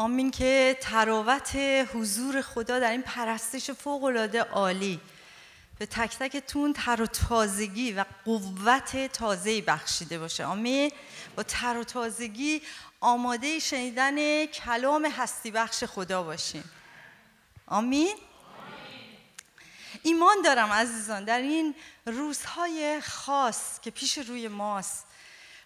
آمین که تراوت حضور خدا در این پرستش فوقالعاده عالی به تک تکتون تر و تازگی و قوت تازهی بخشیده باشه آمین با تر و تازگی آماده شنیدن کلام هستی بخش خدا باشیم آمین ایمان دارم عزیزان در این روزهای خاص که پیش روی ماست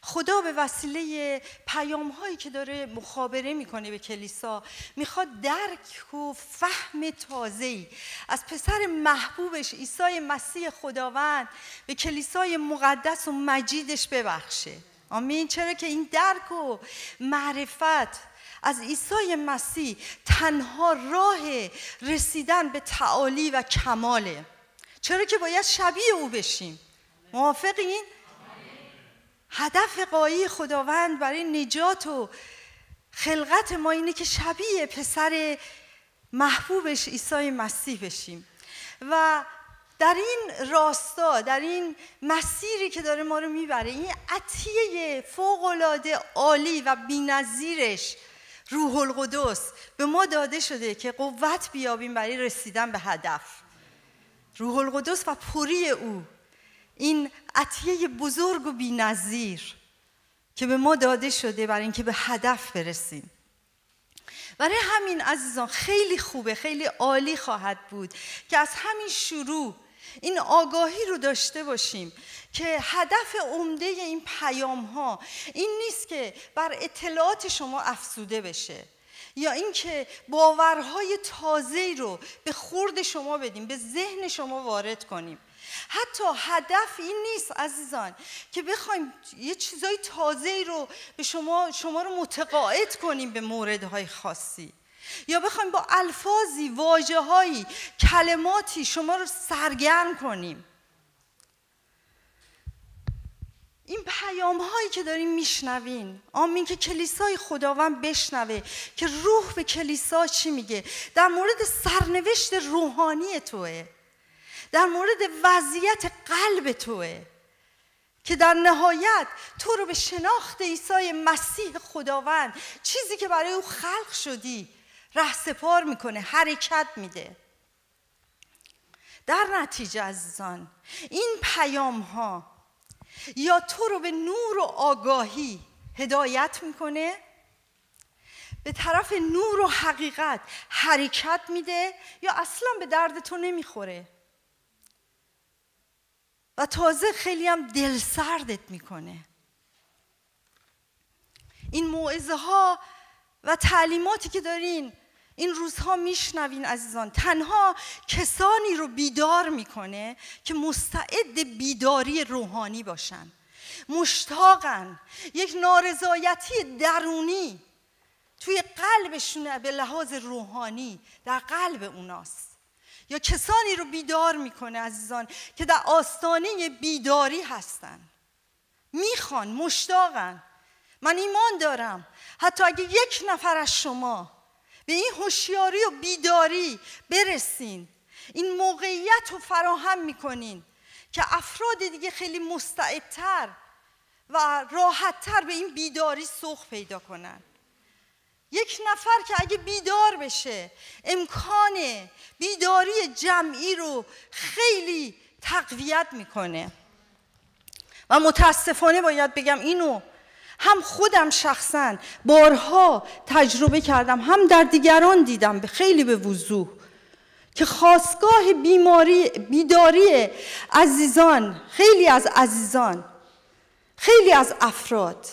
خدا به وسیله پیام هایی که داره مخابره میکنه به کلیسا میخواد درک و فهم تازه ای از پسر محبوبش عیسی مسیح خداوند به کلیسای مقدس و مجیدش ببخشه آمین چرا که این درک و معرفت از عیسی مسیح تنها راه رسیدن به تعالی و کماله چرا که باید شبیه او بشیم موافقین؟ هدف قایی خداوند برای نجات و خلقت ما اینه که شبیه پسر محبوبش عیسی مسیح بشیم و در این راستا در این مسیری که داره ما رو میبره این عطیه فوقالعاده عالی و بینظیرش روح القدس به ما داده شده که قوت بیابیم برای رسیدن به هدف روح القدس و پوری او این عطیه بزرگ و بینظیر که به ما داده شده برای اینکه به هدف برسیم برای همین عزیزان خیلی خوبه خیلی عالی خواهد بود که از همین شروع این آگاهی رو داشته باشیم که هدف عمده این پیام ها این نیست که بر اطلاعات شما افسوده بشه یا اینکه باورهای تازه رو به خورد شما بدیم به ذهن شما وارد کنیم حتی هدف این نیست عزیزان که بخوایم یه چیزای تازه رو به شما شما رو متقاعد کنیم به موردهای خاصی یا بخوایم با الفاظی واجه هایی کلماتی شما رو سرگرم کنیم این پیام هایی که داریم میشنوین آمین که کلیسای خداوند بشنوه که روح به کلیسا چی میگه در مورد سرنوشت روحانی توه در مورد وضعیت قلب توه که در نهایت تو رو به شناخت عیسی مسیح خداوند چیزی که برای او خلق شدی سپار میکنه حرکت میده در نتیجه عزیزان این پیام ها یا تو رو به نور و آگاهی هدایت میکنه به طرف نور و حقیقت حرکت میده یا اصلا به درد تو نمیخوره و تازه خیلی هم دل سردت میکنه این موعظه ها و تعلیماتی که دارین این روزها میشنوین عزیزان تنها کسانی رو بیدار میکنه که مستعد بیداری روحانی باشن مشتاقن یک نارضایتی درونی توی قلبشون به لحاظ روحانی در قلب اوناست یا کسانی رو بیدار میکنه عزیزان که در آستانه بیداری هستن میخوان مشتاقن من ایمان دارم حتی اگه یک نفر از شما به این هوشیاری و بیداری برسین این موقعیت رو فراهم میکنین که افراد دیگه خیلی مستعدتر و راحتتر به این بیداری سوخ پیدا کنن یک نفر که اگه بیدار بشه امکان بیداری جمعی رو خیلی تقویت میکنه و متاسفانه باید بگم اینو هم خودم شخصا بارها تجربه کردم هم در دیگران دیدم به خیلی به وضوح که خواستگاه بیماری بیداری عزیزان خیلی از عزیزان خیلی از افراد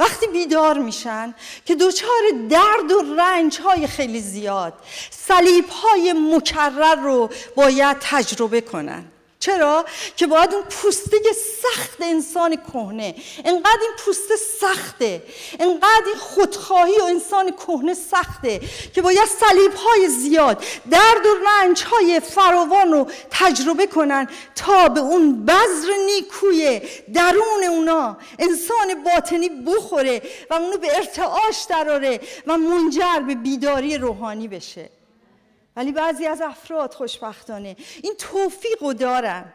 وقتی بیدار میشن که دچار درد و رنج های خیلی زیاد صلیب های مکرر رو باید تجربه کنن چرا؟ که باید اون پوسته سخت انسان کهنه انقدر این پوسته سخته انقدر این خودخواهی و انسان کهنه سخته که باید صلیب های زیاد درد و رنج های فراوان رو تجربه کنن تا به اون بذر نیکوی درون اونا انسان باطنی بخوره و اونو به ارتعاش دراره و منجر به بیداری روحانی بشه ولی بعضی از افراد خوشبختانه این توفیق رو دارن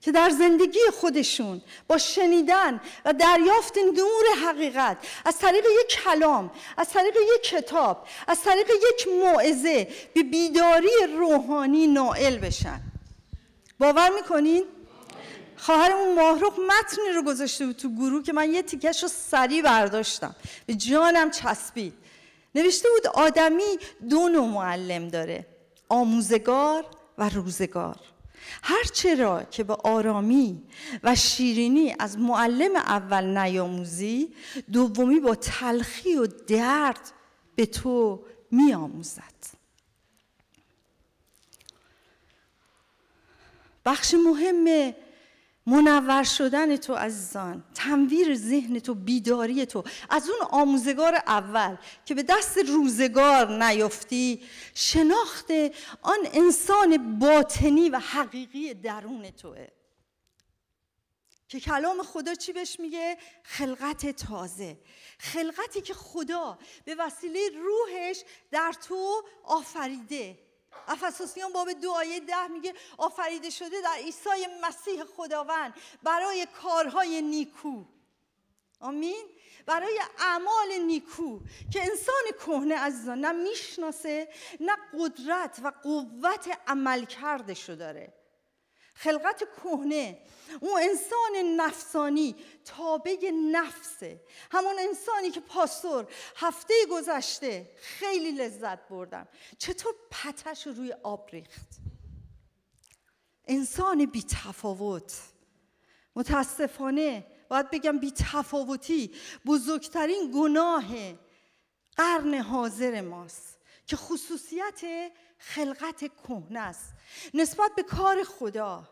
که در زندگی خودشون با شنیدن و دریافت نور حقیقت از طریق یک کلام از طریق یک کتاب از طریق یک موعظه به بیداری روحانی نائل بشن باور میکنین؟ خواهرمون محروق متنی رو گذاشته بود تو گروه که من یه تیکش رو سریع برداشتم به جانم چسبید نوشته بود آدمی دو نوع معلم داره آموزگار و روزگار چرا که به آرامی و شیرینی از معلم اول نیاموزی دومی با تلخی و درد به تو میآموزد بخش مهمه، منور شدن تو عزیزان تنویر ذهن تو بیداری تو از اون آموزگار اول که به دست روزگار نیفتی شناخت آن انسان باطنی و حقیقی درون توه که کلام خدا چی بهش میگه خلقت تازه خلقتی که خدا به وسیله روحش در تو آفریده افسوسیان باب دو آیه ده میگه آفریده شده در عیسی مسیح خداوند برای کارهای نیکو آمین برای اعمال نیکو که انسان کهنه از نه میشناسه نه قدرت و قوت عمل کرده داره خلقت کهنه اون انسان نفسانی تابع نفسه همون انسانی که پاستور هفته گذشته خیلی لذت بردم چطور پتش رو روی آب ریخت انسان بی تفاوت متاسفانه باید بگم بی تفاوتی بزرگترین گناه قرن حاضر ماست که خصوصیت خلقت کهنه است نسبت به کار خدا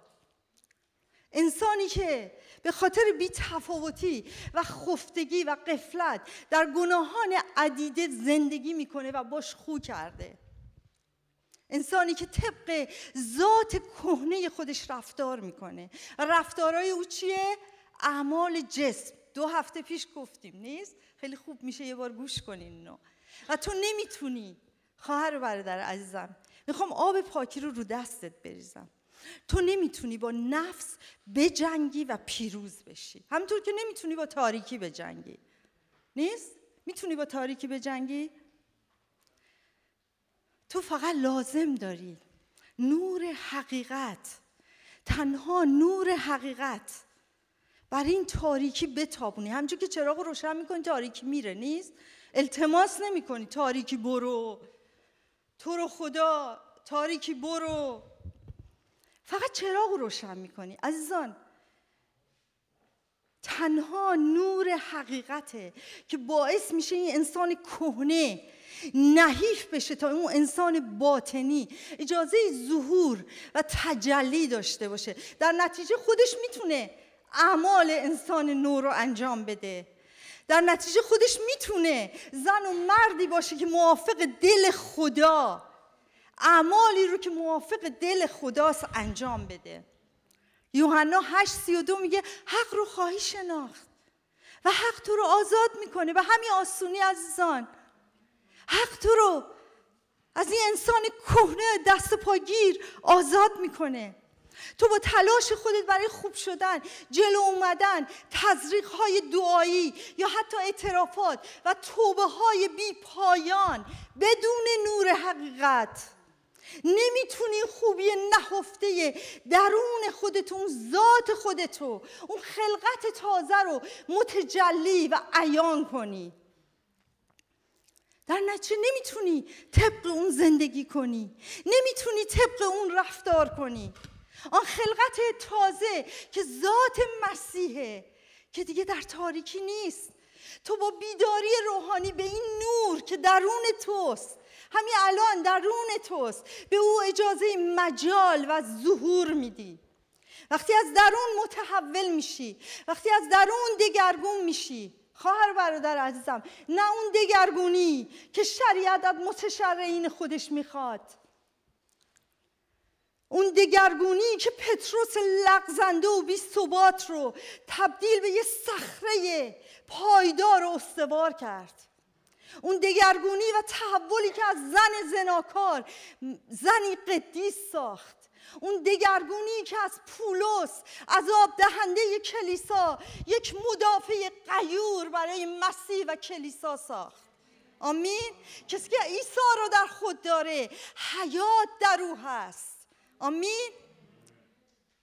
انسانی که به خاطر بی تفاوتی و خفتگی و قفلت در گناهان عدیده زندگی میکنه و باش خو کرده انسانی که طبق ذات کهنه خودش رفتار میکنه رفتارهای او چیه؟ اعمال جسم دو هفته پیش گفتیم نیست؟ خیلی خوب میشه یه بار گوش کنین اینو و تو نمیتونی خواهر و برادر عزیزم میخوام آب پاکی رو رو دستت بریزم تو نمیتونی با نفس بجنگی و پیروز بشی همطور که نمیتونی با تاریکی بجنگی نیست؟ میتونی با تاریکی بجنگی؟ تو فقط لازم داری نور حقیقت تنها نور حقیقت برای این تاریکی بتابونی همچون که چراغ روشن میکنی تاریکی میره نیست التماس نمیکنی تاریکی برو تو رو خدا تاریکی برو فقط چراغ روشن میکنی عزیزان تنها نور حقیقته که باعث میشه این انسان کهنه نحیف بشه تا اون انسان باطنی اجازه ظهور و تجلی داشته باشه در نتیجه خودش میتونه اعمال انسان نور رو انجام بده در نتیجه خودش میتونه زن و مردی باشه که موافق دل خدا اعمالی رو که موافق دل خداست انجام بده یوحنا 8 32 میگه حق رو خواهی شناخت و حق تو رو آزاد میکنه و همین آسونی عزیزان حق تو رو از این انسان کهنه دست پاگیر آزاد میکنه تو با تلاش خودت برای خوب شدن جلو اومدن تزریق های دعایی یا حتی اعترافات و توبه های بی پایان بدون نور حقیقت نمیتونی خوبی نهفته درون اون ذات خودتو اون خلقت تازه رو متجلی و عیان کنی در نتیجه نمیتونی طبق اون زندگی کنی نمیتونی طبق اون رفتار کنی آن خلقت تازه که ذات مسیحه که دیگه در تاریکی نیست تو با بیداری روحانی به این نور که درون توست همین الان درون توست به او اجازه مجال و ظهور میدی وقتی از درون متحول میشی وقتی از درون دگرگون میشی خواهر برادر عزیزم نه اون دگرگونی که شریعت از متشرعین خودش میخواد اون دگرگونی که پتروس لغزنده و بیستوبات رو تبدیل به یه صخره پایدار و استوار کرد اون دگرگونی و تحولی که از زن زناکار زنی قدیس ساخت اون دگرگونی که از پولس آب دهنده کلیسا یک مدافع قیور برای مسیح و کلیسا ساخت آمین کسی که عیسی رو در خود داره حیات در او هست آمین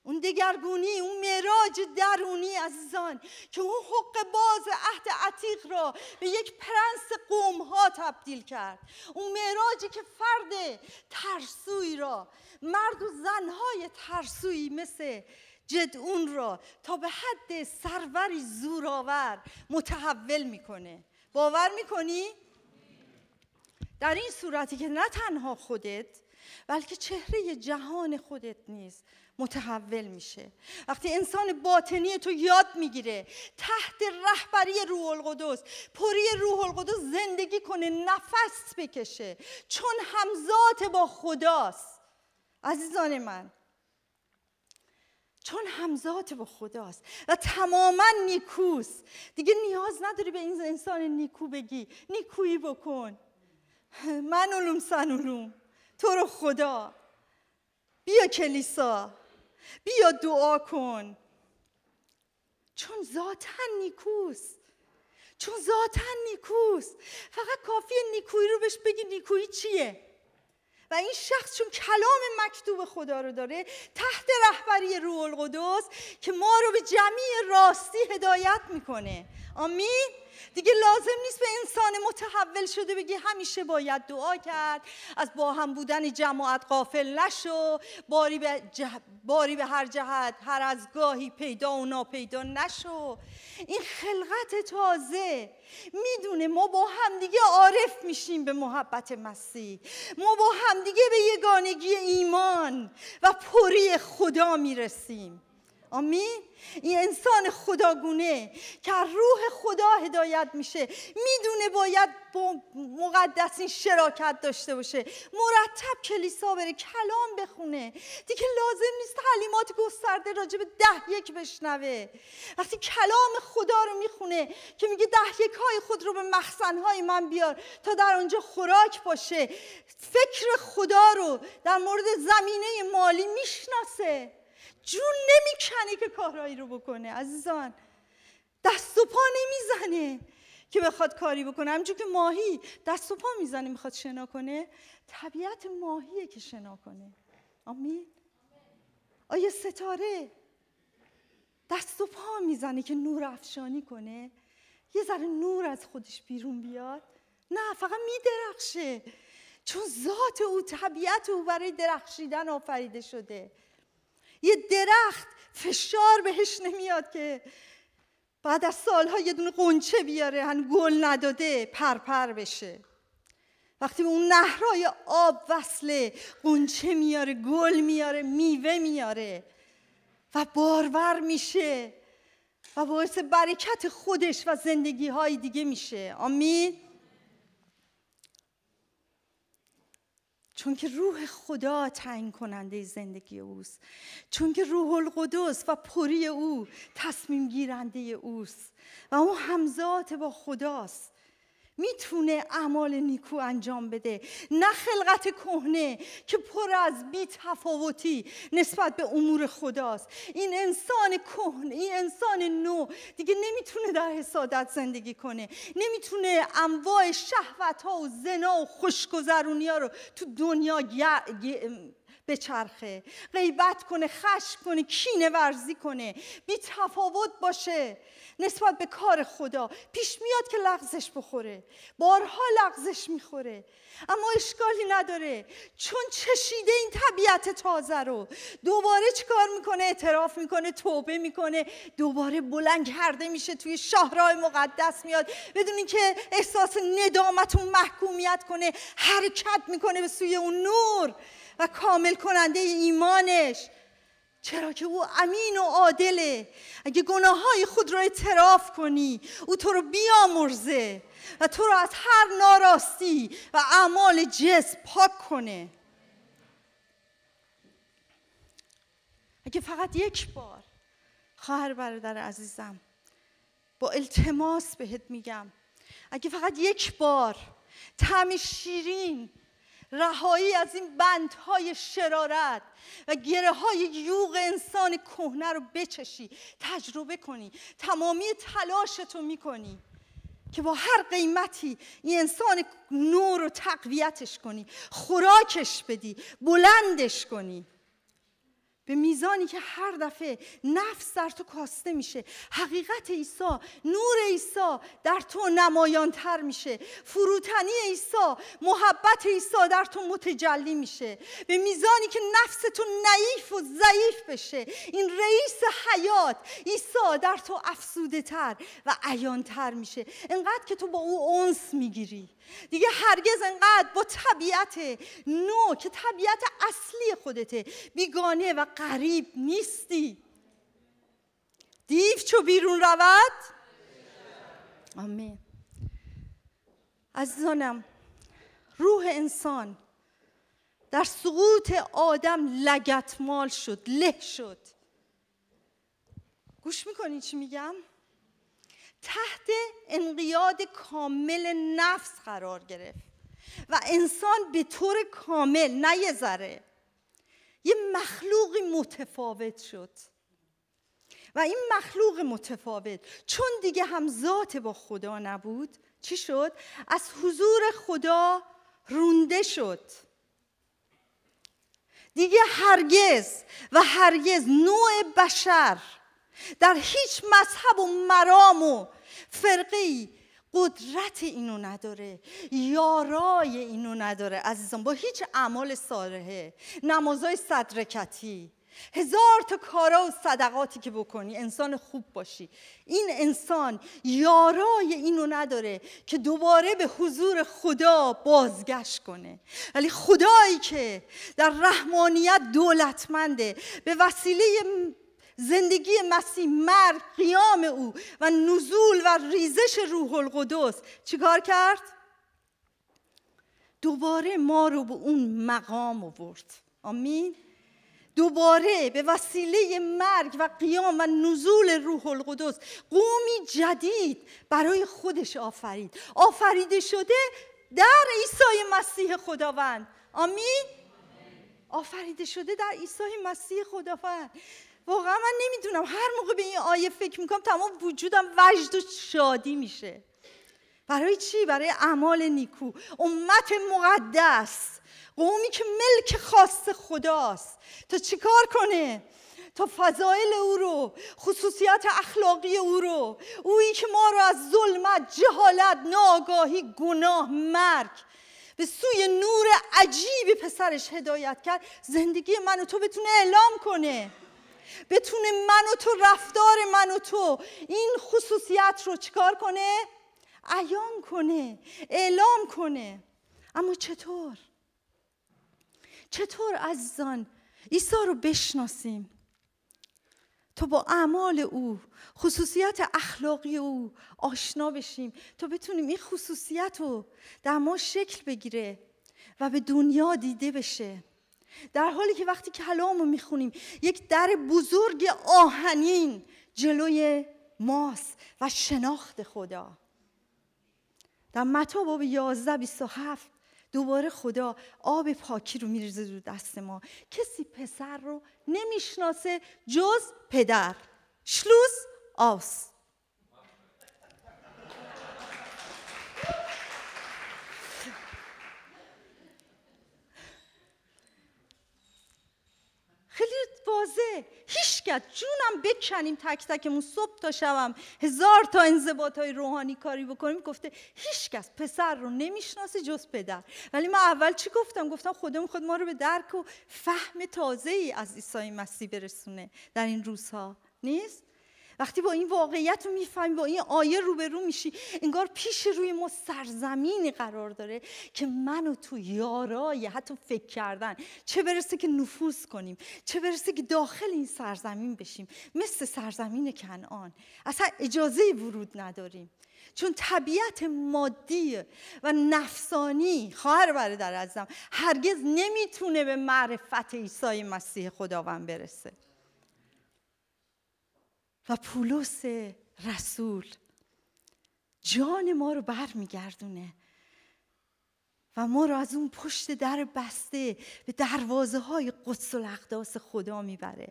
اون دگرگونی اون معراج درونی عزیزان که اون حق باز عهد عتیق را به یک پرنس قوم ها تبدیل کرد اون معراجی که فرد ترسوی را مرد و زنهای ترسوی مثل جدعون را تا به حد سروری زورآور متحول میکنه باور میکنی؟ در این صورتی که نه تنها خودت بلکه چهره جهان خودت نیز متحول میشه وقتی انسان باطنی تو یاد میگیره تحت رهبری روح القدس پری روح القدس زندگی کنه نفس بکشه چون همزاد با خداست عزیزان من چون همزاد با خداست و تماما نیکوست دیگه نیاز نداری به این انسان نیکو بگی نیکویی بکن من علوم سن علوم تو رو خدا بیا کلیسا بیا دعا کن چون ذاتن نیکوست چون ذاتا نیکوست فقط کافی نیکویی رو بهش بگی نیکویی چیه و این شخص چون کلام مکتوب خدا رو داره تحت رهبری روح القدس که ما رو به جمعی راستی هدایت میکنه آمین دیگه لازم نیست به انسان متحول شده بگی همیشه باید دعا کرد از با هم بودن جماعت قافل نشو باری به, باری به هر جهت هر از گاهی پیدا و ناپیدا نشو این خلقت تازه میدونه ما با همدیگه عارف میشیم به محبت مسیح ما با همدیگه به یگانگی ایمان و پری خدا میرسیم آمین این انسان خداگونه که روح خدا هدایت میشه میدونه باید با مقدسین شراکت داشته باشه مرتب کلیسا بره کلام بخونه دیگه لازم نیست تعلیمات گسترده راجب به ده یک بشنوه وقتی کلام خدا رو میخونه که میگه ده یک های خود رو به مخزن های من بیار تا در آنجا خوراک باشه فکر خدا رو در مورد زمینه مالی میشناسه جون نمیکنه که کارایی رو بکنه عزیزان دست و پا نمیزنه که بخواد کاری بکنه همچون که ماهی دست و پا میزنه میخواد شنا کنه طبیعت ماهیه که شنا کنه آمین آیا ستاره دست و پا میزنه که نور افشانی کنه یه ذره نور از خودش بیرون بیاد نه فقط میدرخشه چون ذات او طبیعت او برای درخشیدن آفریده شده یه درخت فشار بهش نمیاد که بعد از سالها یه دونه قنچه بیاره هن گل نداده پرپر پر بشه وقتی به اون نهرای آب وصله قنچه میاره گل میاره میوه میاره و بارور میشه و باعث برکت خودش و زندگی های دیگه میشه آمین چون که روح خدا تعیین کننده زندگی اوست چونکه که روح القدس و پری او تصمیم گیرنده اوست و او همزاد با خداست میتونه اعمال نیکو انجام بده نه خلقت کهنه که پر از بی تفاوتی نسبت به امور خداست این انسان کهنه این انسان نو دیگه نمیتونه در حسادت زندگی کنه نمیتونه انواع شهوت ها و زنا و خوشگذرونی ها رو تو دنیا چرخه، غیبت کنه خش کنه کینه ورزی کنه بی تفاوت باشه نسبت به کار خدا پیش میاد که لغزش بخوره بارها لغزش میخوره اما اشکالی نداره چون چشیده این طبیعت تازه رو دوباره چیکار میکنه اعتراف میکنه توبه میکنه دوباره بلند کرده میشه توی شاهراه مقدس میاد بدون اینکه احساس ندامت و محکومیت کنه حرکت میکنه به سوی اون نور و کامل کننده ایمانش چرا که او امین و عادله اگه گناههای خود را اعتراف کنی او تو رو بیامرزه و تو رو از هر ناراستی و اعمال جس پاک کنه اگه فقط یک بار خواهر برادر عزیزم با التماس بهت میگم اگه فقط یک بار تعم شیرین رهایی از این بندهای شرارت و گره های یوغ انسان کهنه رو بچشی تجربه کنی تمامی تلاشتو میکنی که با هر قیمتی این انسان نور رو تقویتش کنی خوراکش بدی بلندش کنی به میزانی که هر دفعه نفس در تو کاسته میشه حقیقت عیسی نور عیسی در تو نمایانتر میشه فروتنی عیسی محبت عیسی در تو متجلی میشه به میزانی که نفس تو نعیف و ضعیف بشه این رئیس حیات عیسی در تو افسوده تر و عیانتر میشه انقدر که تو با او اونس میگیری دیگه هرگز انقدر با طبیعت نو که طبیعت اصلی خودته بیگانه و قریب نیستی دیو چو بیرون رود آمین عزیزانم روح انسان در سقوط آدم لگتمال شد له شد گوش میکنی چی میگم تحت انقیاد کامل نفس قرار گرفت و انسان به طور کامل نه ذره یه مخلوقی متفاوت شد و این مخلوق متفاوت چون دیگه هم ذات با خدا نبود چی شد؟ از حضور خدا رونده شد دیگه هرگز و هرگز نوع بشر در هیچ مذهب و مرام و فرقی قدرت اینو نداره یارای اینو نداره عزیزان با هیچ اعمال صالحه نمازای صدرکتی هزار تا کارا و صدقاتی که بکنی انسان خوب باشی این انسان یارای اینو نداره که دوباره به حضور خدا بازگشت کنه ولی خدایی که در رحمانیت دولتمنده به وسیله زندگی مسیح مرگ قیام او و نزول و ریزش روح القدس چیکار کرد دوباره ما رو به اون مقام آورد آمین دوباره به وسیله مرگ و قیام و نزول روح القدس قومی جدید برای خودش آفرید آفریده شده در عیسی مسیح خداوند آمین آفریده شده در عیسی مسیح خداوند واقعا من نمیدونم هر موقع به این آیه فکر میکنم تمام وجودم وجد و شادی میشه برای چی؟ برای اعمال نیکو امت مقدس قومی که ملک خاص خداست تا چیکار کنه تا فضایل او رو خصوصیت اخلاقی او رو اویی که ما رو از ظلمت جهالت ناگاهی گناه مرگ به سوی نور عجیبی پسرش هدایت کرد زندگی من و تو بتونه اعلام کنه بتونه من و تو رفتار من و تو این خصوصیت رو چکار کنه؟ ایان کنه اعلام کنه اما چطور؟ چطور عزیزان عیسی رو بشناسیم تا با اعمال او خصوصیت اخلاقی او آشنا بشیم تا بتونیم این خصوصیت رو در ما شکل بگیره و به دنیا دیده بشه در حالی که وقتی کلام رو میخونیم یک در بزرگ آهنین جلوی ماست و شناخت خدا در متا باب 11 27 دوباره خدا آب پاکی رو میریزه رو دست ما کسی پسر رو نمیشناسه جز پدر شلوز آس تازه هیچکس جونم بکنیم تک تکمون صبح تا شبم هزار تا انضباط های روحانی کاری بکنیم گفته هیچکس پسر رو نمیشناسه جز پدر ولی من اول چی گفتم گفتم خودم خود ما رو به درک و فهم تازه ای از عیسی مسیح برسونه در این روزها نیست وقتی با این واقعیت رو میفهمی با این آیه روبرو میشی انگار پیش روی ما سرزمینی قرار داره که من و تو یارای حتی فکر کردن چه برسه که نفوذ کنیم چه برسه که داخل این سرزمین بشیم مثل سرزمین کنعان اصلا اجازه ورود نداریم چون طبیعت مادی و نفسانی خواهر برادر ازم، هرگز نمیتونه به معرفت عیسی مسیح خداوند برسه و پولس رسول جان ما رو برمیگردونه و ما رو از اون پشت در بسته به دروازه های قدس اقداس خدا میبره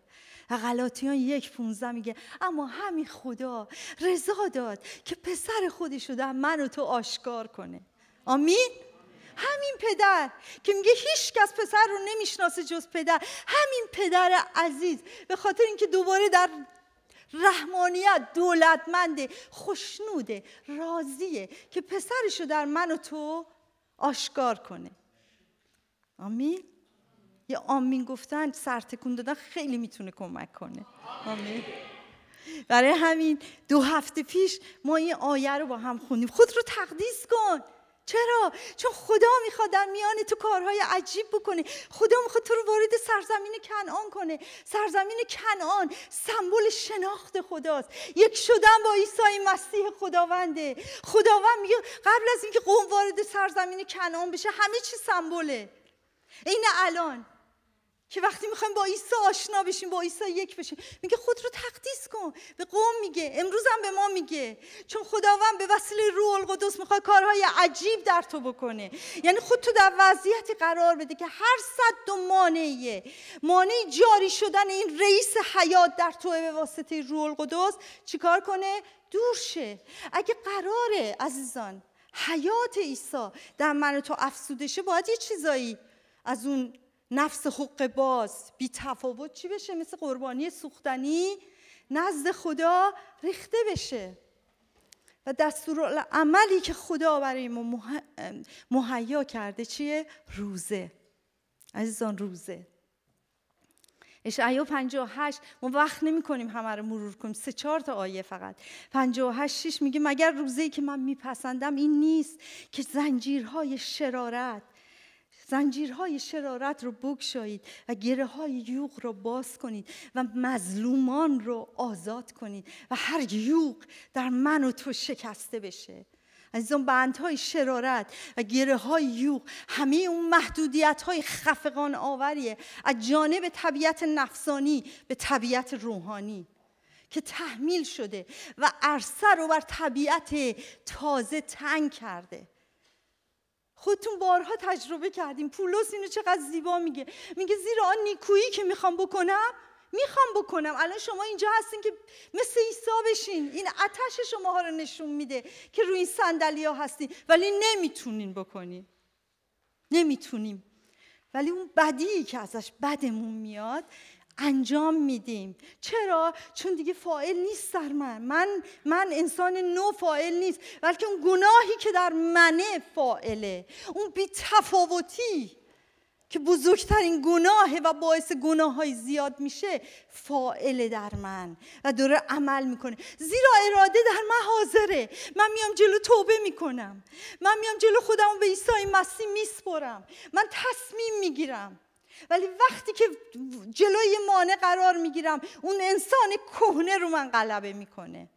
و غلاطیان یک پونزه میگه اما همین خدا رضا داد که پسر خودش رو در من و تو آشکار کنه آمین همین پدر که میگه هیچ کس پسر رو نمیشناسه جز پدر همین پدر عزیز به خاطر اینکه دوباره در رحمانیت دولتمنده خوشنوده راضیه که پسرشو در من و تو آشکار کنه آمین یه آمین گفتن سرتکون دادن خیلی میتونه کمک کنه آمین برای همین دو هفته پیش ما این آیه رو با هم خونیم خود رو تقدیس کن چرا؟ چون خدا میخواد در میان تو کارهای عجیب بکنه خدا میخواد تو رو وارد سرزمین کنعان کنه سرزمین کنعان سمبل شناخت خداست یک شدن با عیسی مسیح خداونده خداوند میگه قبل از اینکه قوم وارد سرزمین کنعان بشه همه چی سمبله این الان که وقتی میخوایم با عیسی آشنا بشیم با عیسی یک بشیم میگه خود رو تقدیس کن به قوم میگه هم به ما میگه چون خداوند به وسیله روح القدس میخواد کارهای عجیب در تو بکنه یعنی خود تو در وضعیت قرار بده که هر صد و مانعیه مانع جاری شدن این رئیس حیات در تو به واسطه روح القدس چیکار کنه دور شه اگه قراره عزیزان حیات عیسی در من تو افسوده شه باید یه چیزایی از اون نفس حق باز بی تفاوت چی بشه مثل قربانی سوختنی نزد خدا ریخته بشه و دستور عملی که خدا برای ما مهیا کرده چیه؟ روزه عزیزان روزه اشعیا 58 ما وقت نمی کنیم همه رو مرور کنیم سه چهار تا آیه فقط 58 6 میگه مگر روزه ای که من میپسندم این نیست که زنجیرهای شرارت زنجیرهای شرارت رو بگشایید و گره های یوغ رو باز کنید و مظلومان رو آزاد کنید و هر یوغ در من و تو شکسته بشه بند بندهای شرارت و گره های یوغ همه اون محدودیت های خفقان آوریه از جانب طبیعت نفسانی به طبیعت روحانی که تحمیل شده و عرصه رو بر طبیعت تازه تنگ کرده خودتون بارها تجربه کردیم پولس اینو چقدر زیبا میگه میگه زیرا آن نیکویی که میخوام بکنم میخوام بکنم الان شما اینجا هستین که مثل عیسی بشین این آتش ها رو نشون میده که روی این صندلی ها هستین ولی نمیتونین بکنین نمیتونیم ولی اون بدی که ازش بدمون میاد انجام میدیم چرا چون دیگه فائل نیست در من من من انسان نو فاعل نیست بلکه اون گناهی که در منه فائله اون بی تفاوتی که بزرگترین گناهه و باعث گناه های زیاد میشه فائل در من و دوره عمل میکنه زیرا اراده در من حاضره من میام جلو توبه میکنم من میام جلو خودم به عیسی مسیح میسپرم من تصمیم میگیرم ولی وقتی که جلوی مانع قرار میگیرم اون انسان کهنه رو من غلبه میکنه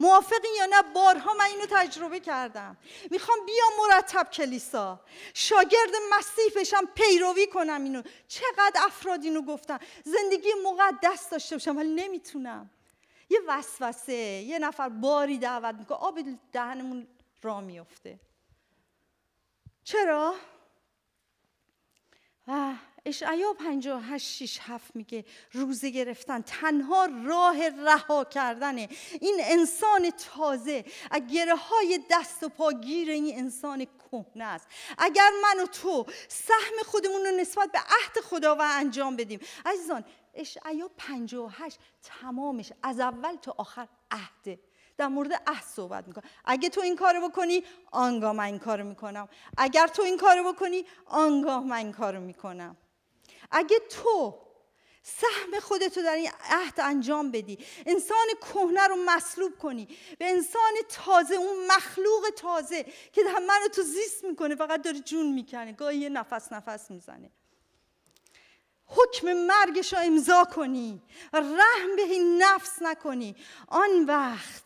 موافقی یا نه بارها من اینو تجربه کردم میخوام بیام مرتب کلیسا شاگرد مسیح بشم پیروی کنم اینو چقدر افراد اینو گفتم زندگی مقدس داشته باشم ولی نمیتونم یه وسوسه یه نفر باری دعوت میکنه آب دهنمون را میفته چرا؟ آه. اشعیا 58 6 7 میگه روزه گرفتن تنها راه رها کردن این انسان تازه از گره های دست و پا این انسان کهنه است اگر من و تو سهم خودمون رو نسبت به عهد خدا و انجام بدیم عزیزان اشعیا 58 تمامش از اول تا آخر عهده در مورد عهد صحبت میکنه اگه تو این کارو بکنی آنگاه من این کارو میکنم اگر تو این کارو بکنی آنگاه من این کارو میکنم اگه تو سهم خودتو در این عهد انجام بدی انسان کهنه رو مصلوب کنی به انسان تازه اون مخلوق تازه که در من رو تو زیست میکنه فقط داره جون میکنه گاهی یه نفس نفس میزنه حکم مرگش رو امضا کنی رحم به این نفس نکنی آن وقت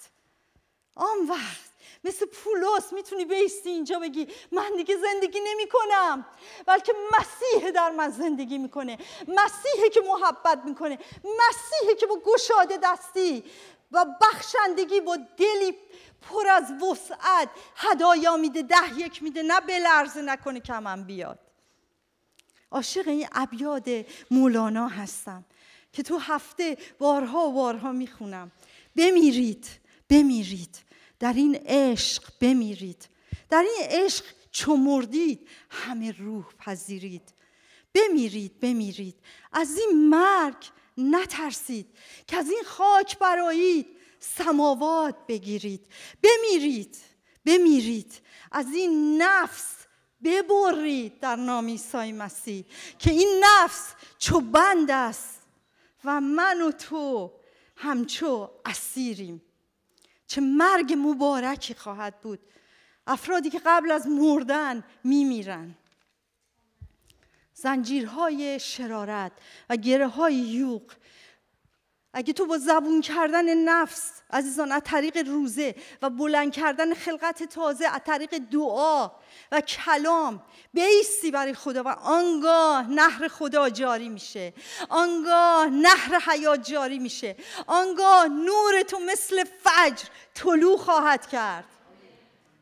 آن وقت مثل پولس میتونی بیستی اینجا بگی من دیگه زندگی نمی کنم بلکه مسیح در من زندگی میکنه مسیح که محبت میکنه مسیح که با گشاده دستی و بخشندگی با دلی پر از وسعت هدایا میده ده یک میده نه بلرزه نکنه کمم بیاد عاشق این ابیاد مولانا هستم که تو هفته بارها و بارها میخونم بمیرید بمیرید در این عشق بمیرید در این عشق چو همه روح پذیرید بمیرید بمیرید از این مرگ نترسید که از این خاک برایید سماوات بگیرید بمیرید بمیرید از این نفس ببرید در نام عیسی مسیح که این نفس چو بند است و من و تو همچو اسیریم چه مرگ مبارکی خواهد بود افرادی که قبل از مردن میمیرن زنجیرهای شرارت و گره های یوق اگه تو با زبون کردن نفس عزیزان از طریق روزه و بلند کردن خلقت تازه از طریق دعا و کلام بیستی برای خدا و آنگاه نهر خدا جاری میشه آنگاه نهر حیات جاری میشه آنگاه نور تو مثل فجر طلوع خواهد کرد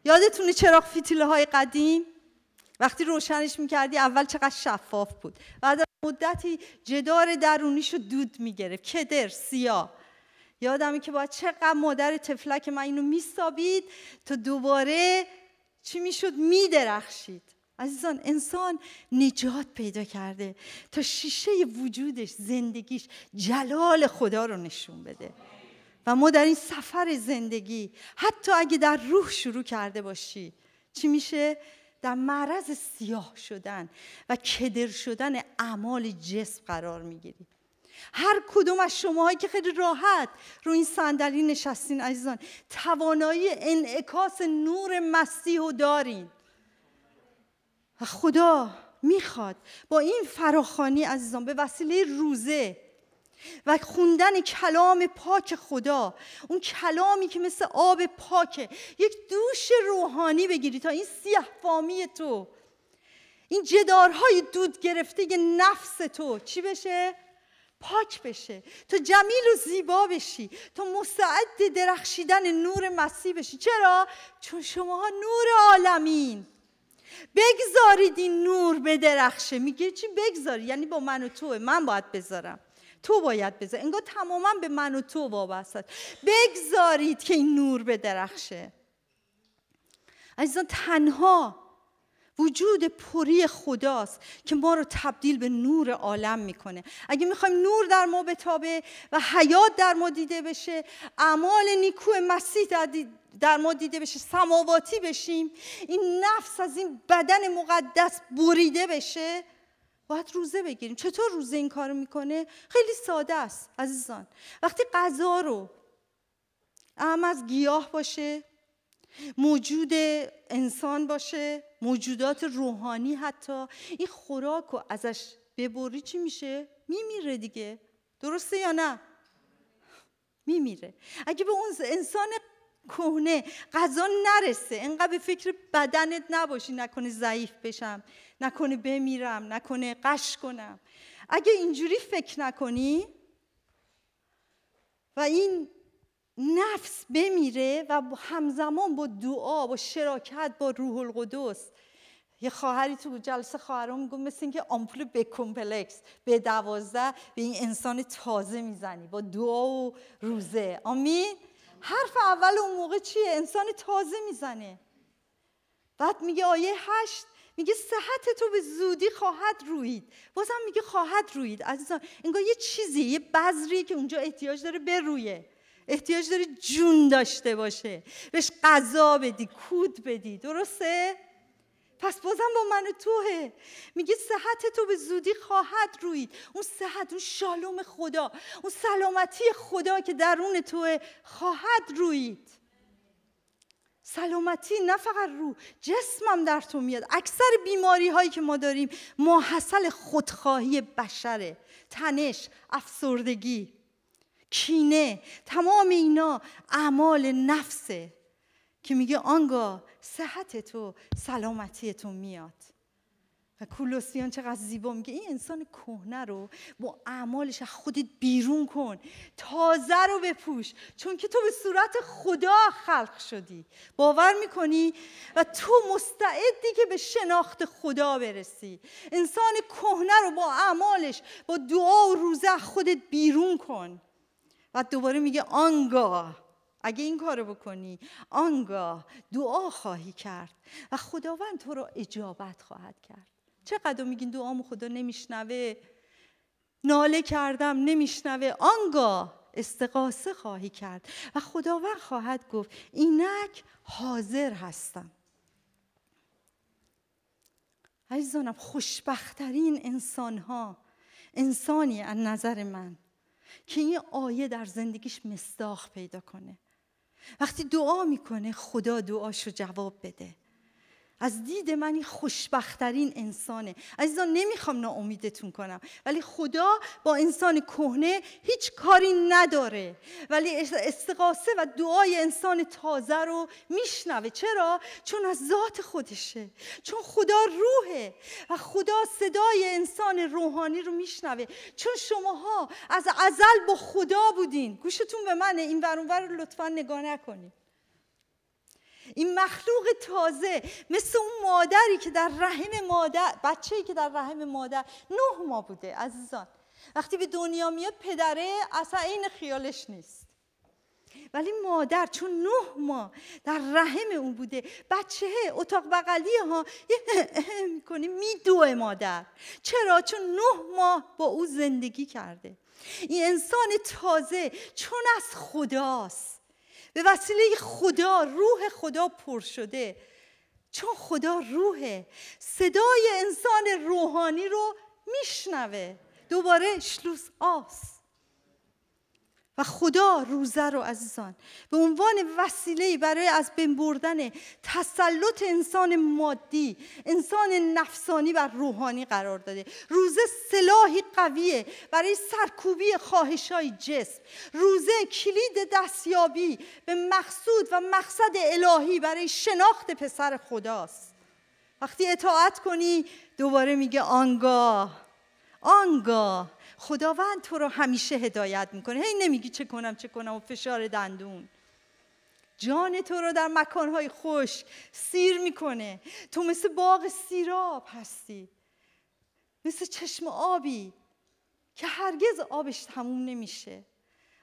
یادتونه چراغ فیتیله های قدیم وقتی روشنش میکردی اول چقدر شفاف بود بعد مدتی جدار رو دود میگرفت کدر سیاه یادمه که باید چقدر مادر تفلک من اینو میسابید تا دوباره چی میشد میدرخشید عزیزان انسان نجات پیدا کرده تا شیشه وجودش زندگیش جلال خدا رو نشون بده و ما در این سفر زندگی حتی اگه در روح شروع کرده باشی چی میشه در معرض سیاه شدن و کدر شدن اعمال جسم قرار میگیرید هر کدوم از شماهایی که خیلی راحت رو این صندلی نشستین عزیزان توانایی انعکاس نور مسیح رو دارین خدا میخواد با این فراخانی عزیزان به وسیله روزه و خوندن کلام پاک خدا اون کلامی که مثل آب پاکه یک دوش روحانی بگیری تا این سیه فامی تو این جدارهای دود گرفته نفس تو چی بشه؟ پاک بشه تا جمیل و زیبا بشی تا مستعد درخشیدن نور مسیح بشی چرا؟ چون شماها نور عالمین بگذارید این نور بدرخشه میگه چی بگذاری یعنی با من و توه من باید بذارم تو باید بذار انگار تماما به من و تو وابسته بگذارید که این نور بدرخشه عزیزان تنها وجود پری خداست که ما رو تبدیل به نور عالم میکنه اگه میخوایم نور در ما بتابه و حیات در ما دیده بشه اعمال نیکو مسیح در, در ما دیده بشه سماواتی بشیم این نفس از این بدن مقدس بریده بشه باید روزه بگیریم چطور روزه این کارو میکنه خیلی ساده است عزیزان وقتی غذا رو اهم از گیاه باشه موجود انسان باشه موجودات روحانی حتی این خوراک رو ازش ببری چی میشه میمیره دیگه درسته یا نه میمیره اگه به اون انسان کهنه غذا نرسه انقدر به فکر بدنت نباشی نکنه ضعیف بشم نکنه بمیرم نکنه قش کنم اگه اینجوری فکر نکنی و این نفس بمیره و همزمان با دعا با شراکت با روح القدس یه خواهری تو جلسه خواهرم گفت مثل اینکه آمپول کمپلکس به دوازده به این انسان تازه میزنی با دعا و روزه آمین حرف اول اون موقع چیه؟ انسان تازه میزنه بعد میگه آیه هشت میگه صحت تو به زودی خواهد روید بازم میگه خواهد روید عزیزان انگار یه چیزی یه بذری که اونجا احتیاج داره برویه احتیاج داره جون داشته باشه بهش غذا بدی کود بدی درسته پس بازم با من توه میگه صحت تو به زودی خواهد روید اون صحت اون شالوم خدا اون سلامتی خدا که درون توه خواهد روید سلامتی نه فقط رو جسمم در تو میاد اکثر بیماری هایی که ما داریم ماحصل خودخواهی بشره تنش افسردگی کینه تمام اینا اعمال نفسه که میگه آنگاه صحت تو سلامتی تو میاد و کولوسیان چقدر زیبا میگه این انسان کهنه رو با اعمالش خودت بیرون کن تازه رو بپوش چون که تو به صورت خدا خلق شدی باور میکنی و تو مستعدی که به شناخت خدا برسی انسان کهنه رو با اعمالش با دعا و روزه خودت بیرون کن و دوباره میگه آنگاه اگه این کارو بکنی آنگاه دعا خواهی کرد و خداوند تو رو اجابت خواهد کرد چقدر میگین دعام خدا نمیشنوه ناله کردم نمیشنوه آنگاه استقاسه خواهی کرد و خداوند خواهد گفت اینک حاضر هستم عزیزانم خوشبختترین انسان ها انسانی از نظر من که این آیه در زندگیش مصداق پیدا کنه وقتی دعا میکنه خدا دعاشو جواب بده از دید من این خوشبختترین انسانه عزیزان نمیخوام ناامیدتون کنم ولی خدا با انسان کهنه هیچ کاری نداره ولی استقاسه و دعای انسان تازه رو میشنوه چرا چون از ذات خودشه چون خدا روحه و خدا صدای انسان روحانی رو میشنوه چون شماها از ازل با خدا بودین گوشتون به منه این ورانور رو لطفا نگاه نکنید این مخلوق تازه مثل اون مادری که در رحم مادر بچه‌ای که در رحم مادر نه ماه بوده عزیزان وقتی به دنیا میاد پدره اصلا این خیالش نیست ولی مادر چون نه ماه در رحم اون بوده بچه اتاق بغلی ها میکنه می میدوه مادر چرا چون نه ماه با او زندگی کرده این انسان تازه چون از خداست به وسیله خدا روح خدا پر شده چون خدا روحه صدای انسان روحانی رو میشنوه دوباره شلوس آس و خدا روزه رو عزیزان به عنوان وسیله برای از بین بردن تسلط انسان مادی انسان نفسانی و روحانی قرار داده روزه سلاحی قویه برای سرکوبی خواهش های جسم روزه کلید دستیابی به مقصود و مقصد الهی برای شناخت پسر خداست وقتی اطاعت کنی دوباره میگه آنگاه آنگاه خداوند تو رو همیشه هدایت میکنه هی نمیگی چه کنم چه کنم و فشار دندون جان تو رو در مکانهای خوش سیر میکنه تو مثل باغ سیراب هستی مثل چشم آبی که هرگز آبش تموم نمیشه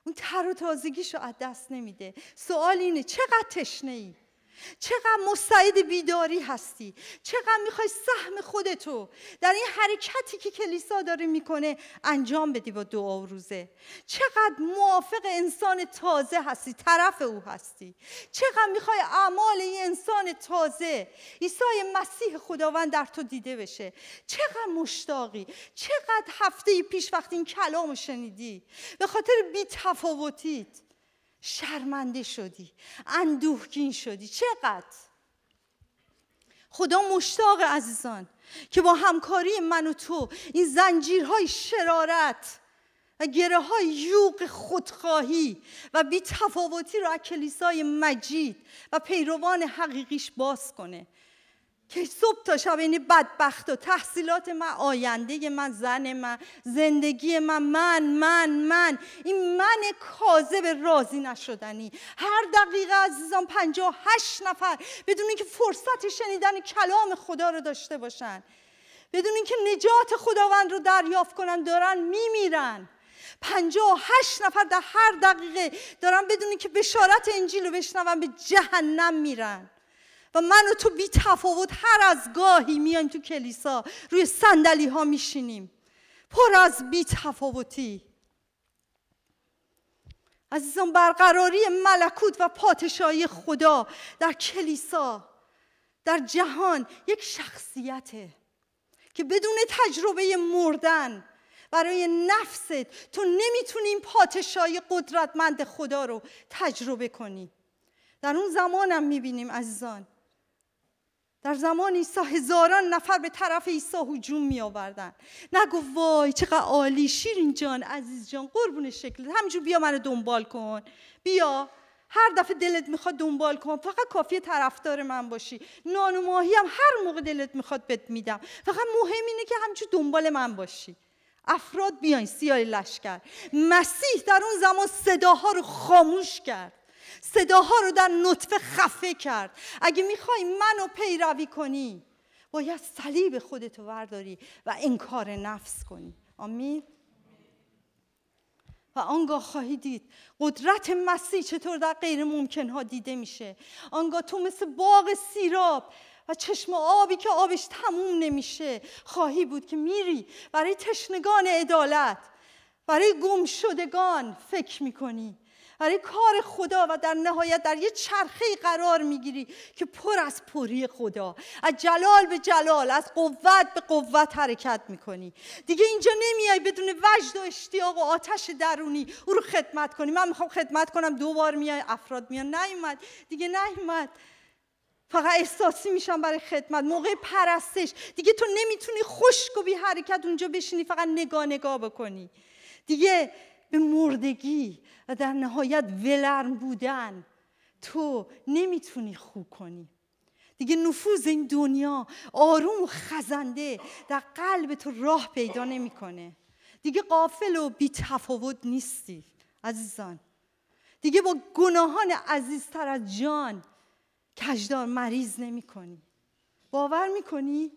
اون تر و تازگیش رو از دست نمیده سوال اینه چقدر تشنه ای؟ چقدر مستعد بیداری هستی چقدر میخوای سهم خودتو در این حرکتی که کلیسا داره میکنه انجام بدی با دعا و روزه چقدر موافق انسان تازه هستی طرف او هستی چقدر میخوای اعمال این انسان تازه عیسی مسیح خداوند در تو دیده بشه چقدر مشتاقی چقدر هفته پیش وقتی این کلامو شنیدی به خاطر بی تفاوتیت شرمنده شدی اندوهگین شدی چقدر خدا مشتاق عزیزان که با همکاری من و تو این زنجیرهای شرارت و گره های یوق خودخواهی و بی تفاوتی را از کلیسای مجید و پیروان حقیقیش باز کنه که صبح تا شب اینی بدبخت و تحصیلات من آینده من زن من زندگی من من من من این من کاذب راضی نشدنی هر دقیقه عزیزان پنجاه هشت نفر بدون اینکه فرصت شنیدن کلام خدا رو داشته باشن بدون اینکه نجات خداوند رو دریافت کنن دارن میمیرن پنجاه هشت نفر در هر دقیقه دارن بدون اینکه بشارت انجیل رو بشنون به جهنم میرن و من و تو بی تفاوت هر از گاهی میایم تو کلیسا روی صندلی ها میشینیم پر از بی تفاوتی عزیزان برقراری ملکوت و پادشاهی خدا در کلیسا در جهان یک شخصیته که بدون تجربه مردن برای نفست تو نمیتونی این پادشاهی قدرتمند خدا رو تجربه کنی در اون زمانم میبینیم عزیزان در زمان عیسی هزاران نفر به طرف عیسی حجوم می آوردن نگو وای چقدر عالی شیرین جان عزیز جان قربون شکل همینجور بیا منو دنبال کن بیا هر دفعه دلت میخواد دنبال کن فقط کافی طرفدار من باشی نان و ماهی هم هر موقع دلت میخواد بهت میدم فقط مهم اینه که همچون دنبال من باشی افراد بیاین سیاه لشکر مسیح در اون زمان صداها رو خاموش کرد صداها رو در نطفه خفه کرد اگه میخوای منو پیروی کنی باید صلیب خودتو برداری و انکار نفس کنی آمین و آنگاه خواهی دید قدرت مسیح چطور در غیر ممکنها دیده میشه آنگاه تو مثل باغ سیراب و چشم آبی که آبش تموم نمیشه خواهی بود که میری برای تشنگان عدالت برای گمشدگان فکر میکنی برای کار خدا و در نهایت در یه چرخه قرار میگیری که پر از پری خدا از جلال به جلال از قوت به قوت حرکت میکنی دیگه اینجا نمیای بدون وجد و اشتیاق و آتش درونی او رو خدمت کنی من میخوام خدمت کنم دو بار میای افراد میان نیومد دیگه نیومد فقط احساسی میشم برای خدمت موقع پرستش دیگه تو نمیتونی خشک و بی حرکت اونجا بشینی فقط نگاه نگاه بکنی دیگه به مردگی و در نهایت ولرم بودن تو نمیتونی خوب کنی دیگه نفوذ این دنیا آروم و خزنده در قلب تو راه پیدا نمیکنه دیگه قافل و بی تفاوت نیستی عزیزان دیگه با گناهان عزیزتر از جان کشدار مریض نمی کنی باور می کنی؟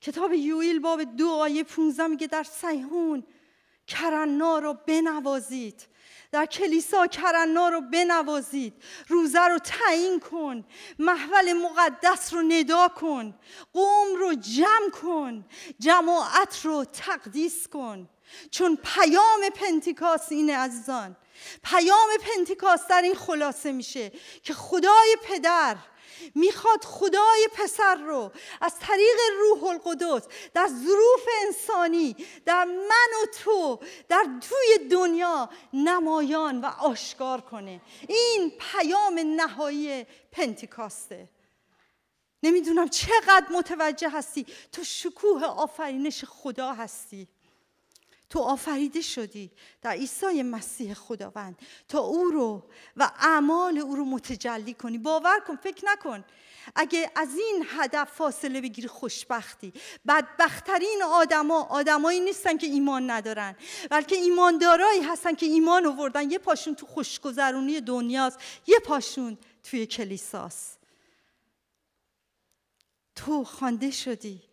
کتاب یویل باب دو آیه 15 میگه در سیحون کرنا رو بنوازید در کلیسا کرنا رو بنوازید روزه رو تعیین کن محول مقدس رو ندا کن قوم رو جمع کن جماعت رو تقدیس کن چون پیام پنتیکاس اینه عزیزان پیام پنتیکاس در این خلاصه میشه که خدای پدر میخواد خدای پسر رو از طریق روح القدس در ظروف انسانی در من و تو در توی دنیا نمایان و آشکار کنه این پیام نهایی پنتیکاسته نمیدونم چقدر متوجه هستی تو شکوه آفرینش خدا هستی تو آفریده شدی در عیسی مسیح خداوند تا او رو و اعمال او رو متجلی کنی باور کن فکر نکن اگه از این هدف فاصله بگیری خوشبختی بدبختترین آدما آدمایی نیستن که ایمان ندارن بلکه ایماندارایی هستن که ایمان آوردن یه پاشون تو خوشگذرونی دنیاست یه پاشون توی کلیساست تو خوانده شدی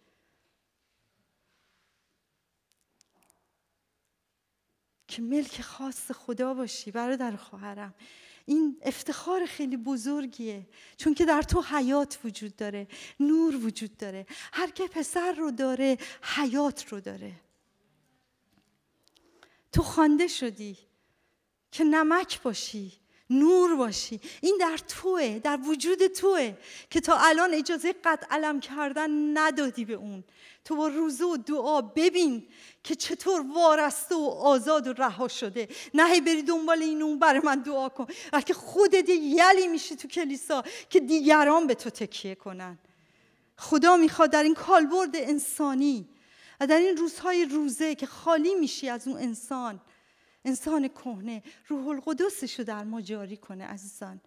که ملک خاص خدا باشی برادر خواهرم این افتخار خیلی بزرگیه چون که در تو حیات وجود داره نور وجود داره هر که پسر رو داره حیات رو داره تو خوانده شدی که نمک باشی نور باشی این در توه در وجود توه که تا الان اجازه قطع علم کردن ندادی به اون تو با روزه و دعا ببین که چطور وارسته و آزاد و رها شده نه بری دنبال این اون برای من دعا کن بلکه خودت یلی میشی تو کلیسا که دیگران به تو تکیه کنن خدا میخواد در این کالبرد انسانی و در این روزهای روزه که خالی میشی از اون انسان انسان کهنه روح القدسش رو در ما جاری کنه عزیزان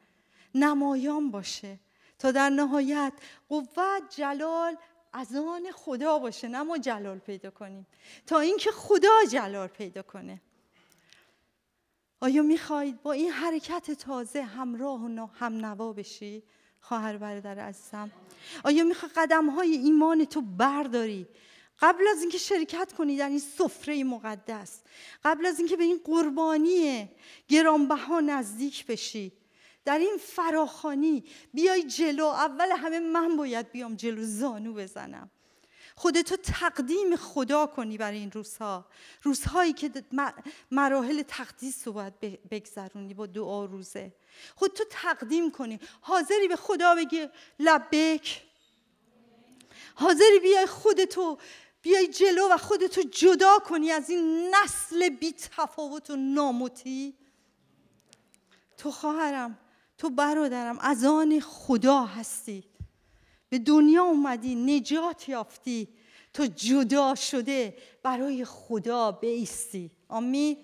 نمایان باشه تا در نهایت قوت جلال از آن خدا باشه نه ما جلال پیدا کنیم تا اینکه خدا جلال پیدا کنه آیا میخواهید با این حرکت تازه همراه و هم نوا بشی؟ خواهر برادر عزیزم آیا میخوای قدم های ایمان تو برداری قبل از اینکه شرکت کنی در یعنی این سفره مقدس قبل از اینکه به این قربانی گرانبها نزدیک بشی در این فراخانی بیای جلو اول همه من باید بیام جلو زانو بزنم خودتو تقدیم خدا کنی برای این روزها روزهایی که مراحل تقدیس رو باید بگذرونی با دعا روزه خودتو تقدیم کنی حاضری به خدا بگی لبک حاضری بیای خودتو بیای جلو و خودتو جدا کنی از این نسل بی تفاوت و ناموتی تو خواهرم تو برادرم از آن خدا هستی به دنیا اومدی نجات یافتی تو جدا شده برای خدا بیستی آمین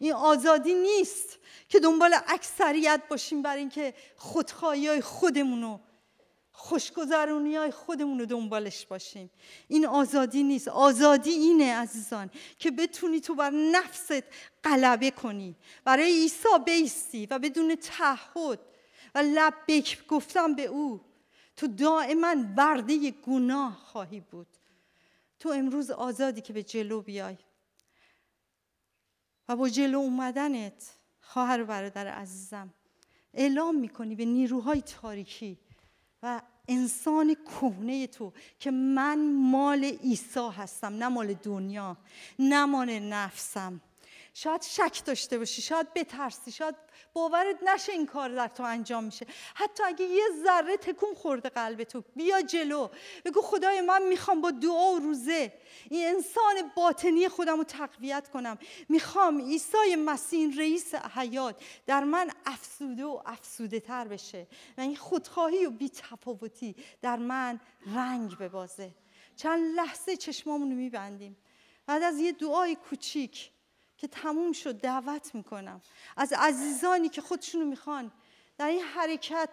این آزادی نیست که دنبال اکثریت باشیم برای اینکه خودخواهی های خودمون رو خوشگذرونی های خودمون رو دنبالش باشیم این آزادی نیست آزادی اینه عزیزان که بتونی تو بر نفست غلبه کنی برای عیسی بیستی و بدون تعهد و لبک گفتم به او تو دائما برده گناه خواهی بود تو امروز آزادی که به جلو بیای و با جلو اومدنت خواهر و برادر عزیزم اعلام میکنی به نیروهای تاریکی و انسان کهنه تو که من مال عیسی هستم نه مال دنیا نه مال نفسم شاید شک داشته باشی شاید بترسی شاید باورت نشه این کار در تو انجام میشه حتی اگه یه ذره تکون خورده قلب تو بیا جلو بگو خدای من میخوام با دعا و روزه این انسان باطنی خودم رو تقویت کنم میخوام عیسی مسیح رئیس حیات در من افسوده و افسوده تر بشه و این خودخواهی و بیتفاوتی در من رنگ ببازه چند لحظه چشمامون رو میبندیم بعد از یه دعای کوچیک که تموم شد دعوت میکنم از عزیزانی که خودشونو میخوان در این حرکت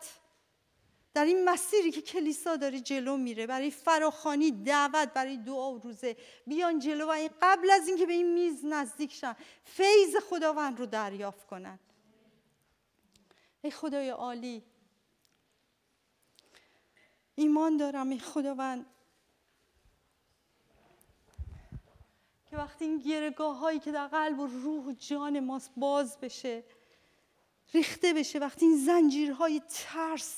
در این مسیری که کلیسا داره جلو میره برای فراخانی دعوت برای دعا و روزه بیان جلو و این قبل از اینکه به این میز نزدیک شن فیض خداوند رو دریافت کنن ای خدای عالی ایمان دارم ای خداوند که وقتی این گیرگاه هایی که در قلب و روح و جان ماست باز بشه ریخته بشه وقتی این زنجیرهای ترس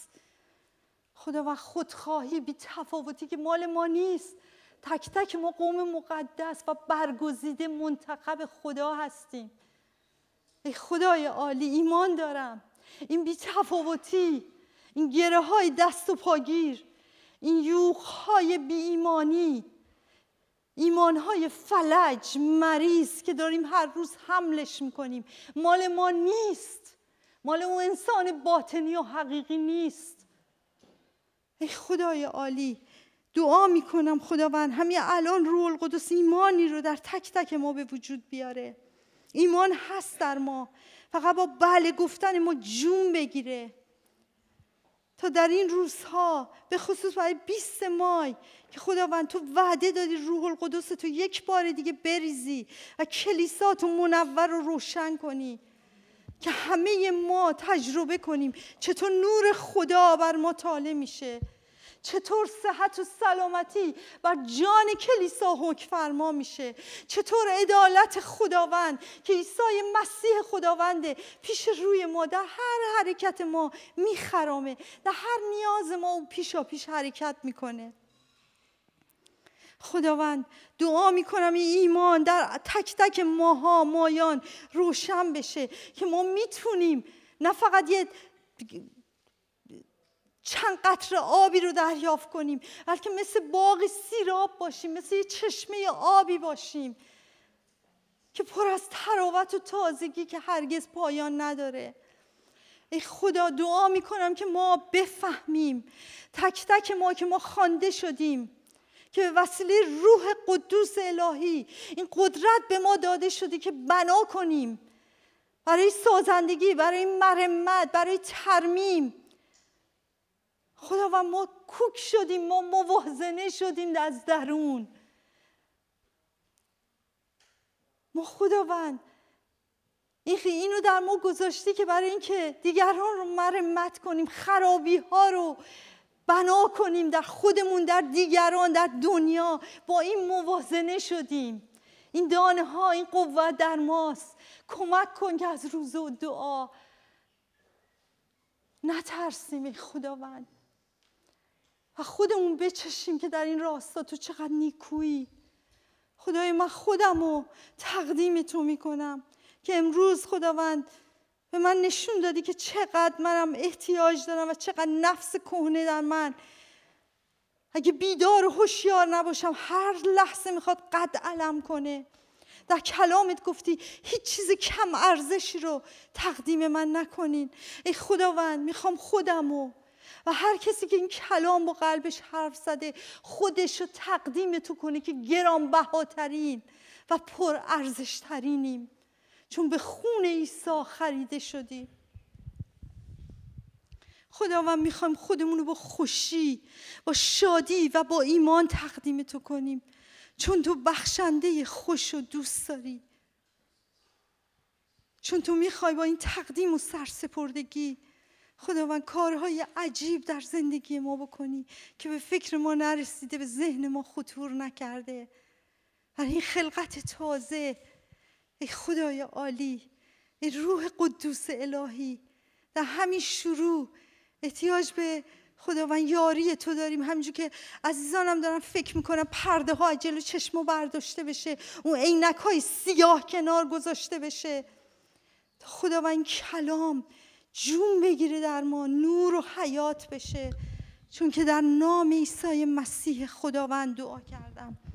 خدا و خودخواهی بی تفاوتی که مال ما نیست تک تک ما قوم مقدس و برگزیده منتخب خدا هستیم ای خدای عالی ایمان دارم این بی تفاوتی این گره های دست و پاگیر این یوخ های بی ایمانی ایمان های فلج مریض که داریم هر روز حملش میکنیم مال ما نیست مال اون انسان باطنی و حقیقی نیست ای خدای عالی دعا میکنم خداوند همین الان روح القدس ایمانی رو در تک تک ما به وجود بیاره ایمان هست در ما فقط با بله گفتن ما جون بگیره تا در این روزها به خصوص برای 20 مای که خداوند تو وعده دادی روح القدس تو یک بار دیگه بریزی و کلیسا تو منور رو روشن کنی که همه ما تجربه کنیم چطور نور خدا بر ما طالع میشه چطور صحت و سلامتی بر جان کلیسا حکم فرما میشه چطور عدالت خداوند که عیسی مسیح خداونده پیش روی ما در هر حرکت ما میخرامه در هر نیاز ما او پیشا پیش حرکت میکنه خداوند دعا میکنم این ایمان در تک تک ماها مایان روشن بشه که ما میتونیم نه فقط یه چند قطر آبی رو دریافت کنیم بلکه مثل باغ سیراب باشیم مثل یه چشمه آبی باشیم که پر از تراوت و تازگی که هرگز پایان نداره ای خدا دعا میکنم که ما بفهمیم تک تک ما که ما خوانده شدیم که به وسیله روح قدوس الهی این قدرت به ما داده شده که بنا کنیم برای سازندگی برای مرمت برای ترمیم خداوند ما کوک شدیم ما موازنه شدیم از درون ما خداوند اینو در ما گذاشتی که برای اینکه دیگران رو مرمت کنیم خرابی ها رو بنا کنیم در خودمون در دیگران در دنیا با این موازنه شدیم این دانه ها این قوت در ماست کمک کن که از روز و دعا نترسیم ای خداوند و خودمون بچشیم که در این راستا تو چقدر نیکویی خدای من خودمو تقدیم تو میکنم که امروز خداوند به من نشون دادی که چقدر منم احتیاج دارم و چقدر نفس کهنه در من اگه بیدار و هوشیار نباشم هر لحظه میخواد قد علم کنه در کلامت گفتی هیچ چیز کم ارزشی رو تقدیم من نکنین ای خداوند میخوام خودمو و هر کسی که این کلام با قلبش حرف زده خودش رو تقدیم تو کنه که گرانبهاترین و پر ارزشترینیم چون به خون عیسی خریده شدیم خداوند میخوایم خودمون رو با خوشی با شادی و با ایمان تقدیم تو کنیم چون تو بخشنده خوش و دوست داری چون تو میخوای با این تقدیم و سرسپردگی خداوند کارهای عجیب در زندگی ما بکنی که به فکر ما نرسیده به ذهن ما خطور نکرده و این خلقت تازه ای خدای عالی ای روح قدوس الهی در همین شروع احتیاج به خداوند یاری تو داریم همینجور که عزیزانم دارم فکر میکنم پرده ها جلو چشم برداشته بشه اون عینک های سیاه کنار گذاشته بشه خداوند کلام جون بگیره در ما نور و حیات بشه چون که در نام عیسی مسیح خداوند دعا کردم